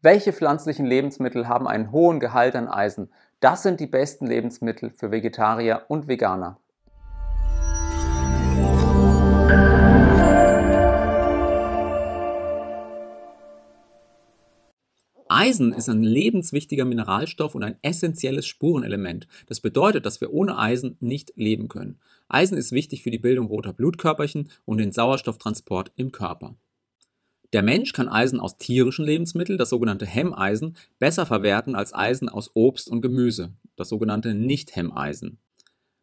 Welche pflanzlichen Lebensmittel haben einen hohen Gehalt an Eisen? Das sind die besten Lebensmittel für Vegetarier und Veganer. Eisen ist ein lebenswichtiger Mineralstoff und ein essentielles Spurenelement. Das bedeutet, dass wir ohne Eisen nicht leben können. Eisen ist wichtig für die Bildung roter Blutkörperchen und den Sauerstofftransport im Körper. Der Mensch kann Eisen aus tierischen Lebensmitteln, das sogenannte Hemmeisen, besser verwerten als Eisen aus Obst und Gemüse, das sogenannte Nicht-Hemmeisen.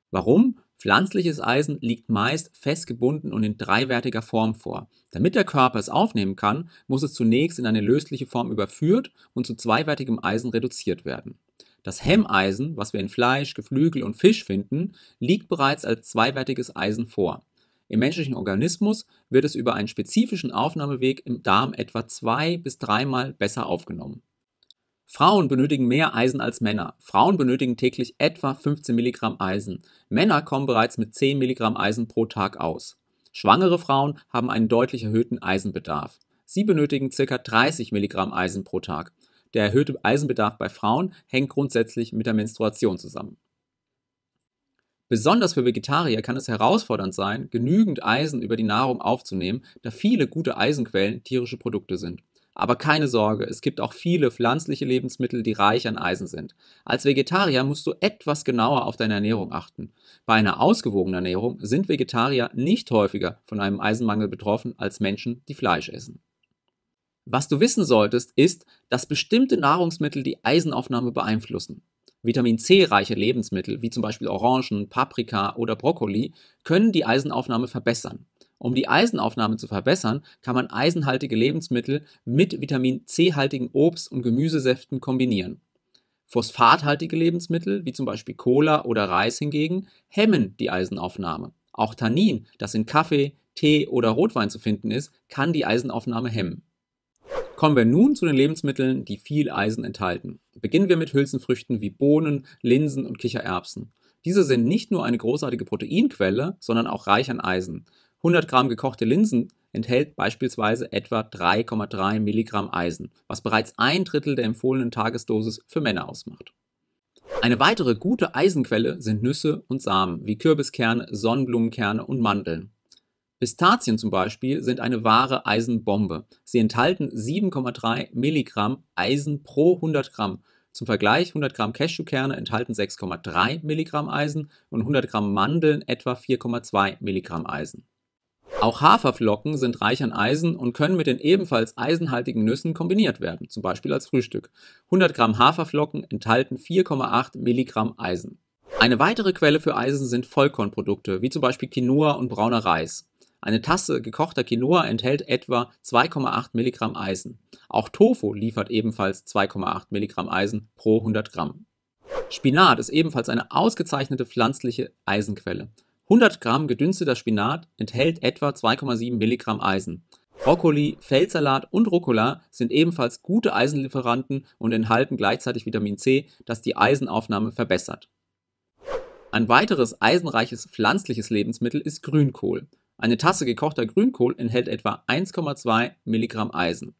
Warum? Pflanzliches Eisen liegt meist festgebunden und in dreiwertiger Form vor. Damit der Körper es aufnehmen kann, muss es zunächst in eine lösliche Form überführt und zu zweiwertigem Eisen reduziert werden. Das Hemmeisen, was wir in Fleisch, Geflügel und Fisch finden, liegt bereits als zweiwertiges Eisen vor. Im menschlichen Organismus wird es über einen spezifischen Aufnahmeweg im Darm etwa zwei bis dreimal besser aufgenommen. Frauen benötigen mehr Eisen als Männer. Frauen benötigen täglich etwa 15 Milligramm Eisen. Männer kommen bereits mit 10 Milligramm Eisen pro Tag aus. Schwangere Frauen haben einen deutlich erhöhten Eisenbedarf. Sie benötigen ca. 30 Milligramm Eisen pro Tag. Der erhöhte Eisenbedarf bei Frauen hängt grundsätzlich mit der Menstruation zusammen. Besonders für Vegetarier kann es herausfordernd sein, genügend Eisen über die Nahrung aufzunehmen, da viele gute Eisenquellen tierische Produkte sind. Aber keine Sorge, es gibt auch viele pflanzliche Lebensmittel, die reich an Eisen sind. Als Vegetarier musst du etwas genauer auf deine Ernährung achten. Bei einer ausgewogenen Ernährung sind Vegetarier nicht häufiger von einem Eisenmangel betroffen als Menschen, die Fleisch essen. Was du wissen solltest, ist, dass bestimmte Nahrungsmittel die Eisenaufnahme beeinflussen. Vitamin C-reiche Lebensmittel, wie zum Beispiel Orangen, Paprika oder Brokkoli, können die Eisenaufnahme verbessern. Um die Eisenaufnahme zu verbessern, kann man eisenhaltige Lebensmittel mit Vitamin C-haltigen Obst- und Gemüsesäften kombinieren. Phosphathaltige Lebensmittel, wie zum Beispiel Cola oder Reis hingegen, hemmen die Eisenaufnahme. Auch Tannin, das in Kaffee, Tee oder Rotwein zu finden ist, kann die Eisenaufnahme hemmen. Kommen wir nun zu den Lebensmitteln, die viel Eisen enthalten. Beginnen wir mit Hülsenfrüchten wie Bohnen, Linsen und Kichererbsen. Diese sind nicht nur eine großartige Proteinquelle, sondern auch reich an Eisen. 100 Gramm gekochte Linsen enthält beispielsweise etwa 3,3 Milligramm Eisen, was bereits ein Drittel der empfohlenen Tagesdosis für Männer ausmacht. Eine weitere gute Eisenquelle sind Nüsse und Samen wie Kürbiskerne, Sonnenblumenkerne und Mandeln. Pistazien zum Beispiel sind eine wahre Eisenbombe. Sie enthalten 7,3 Milligramm Eisen pro 100 Gramm. Zum Vergleich, 100 Gramm Cashewkerne enthalten 6,3 Milligramm Eisen und 100 Gramm Mandeln etwa 4,2 Milligramm Eisen. Auch Haferflocken sind reich an Eisen und können mit den ebenfalls eisenhaltigen Nüssen kombiniert werden, zum Beispiel als Frühstück. 100 Gramm Haferflocken enthalten 4,8 Milligramm Eisen. Eine weitere Quelle für Eisen sind Vollkornprodukte, wie zum Beispiel Quinoa und brauner Reis. Eine Tasse gekochter Quinoa enthält etwa 2,8 Milligramm Eisen. Auch Tofu liefert ebenfalls 2,8 Milligramm Eisen pro 100 Gramm. Spinat ist ebenfalls eine ausgezeichnete pflanzliche Eisenquelle. 100 Gramm gedünsteter Spinat enthält etwa 2,7 Milligramm Eisen. Brokkoli, Feldsalat und Rucola sind ebenfalls gute Eisenlieferanten und enthalten gleichzeitig Vitamin C, das die Eisenaufnahme verbessert. Ein weiteres eisenreiches pflanzliches Lebensmittel ist Grünkohl. Eine Tasse gekochter Grünkohl enthält etwa 1,2 Milligramm Eisen.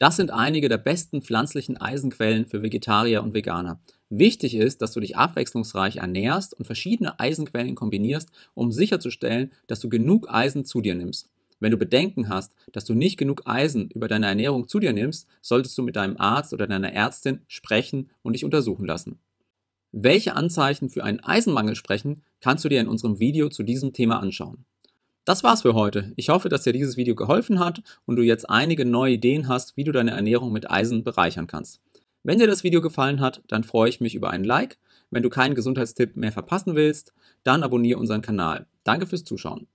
Das sind einige der besten pflanzlichen Eisenquellen für Vegetarier und Veganer. Wichtig ist, dass du dich abwechslungsreich ernährst und verschiedene Eisenquellen kombinierst, um sicherzustellen, dass du genug Eisen zu dir nimmst. Wenn du Bedenken hast, dass du nicht genug Eisen über deine Ernährung zu dir nimmst, solltest du mit deinem Arzt oder deiner Ärztin sprechen und dich untersuchen lassen. Welche Anzeichen für einen Eisenmangel sprechen, kannst du dir in unserem Video zu diesem Thema anschauen. Das war's für heute. Ich hoffe, dass dir dieses Video geholfen hat und du jetzt einige neue Ideen hast, wie du deine Ernährung mit Eisen bereichern kannst. Wenn dir das Video gefallen hat, dann freue ich mich über einen Like. Wenn du keinen Gesundheitstipp mehr verpassen willst, dann abonniere unseren Kanal. Danke fürs Zuschauen.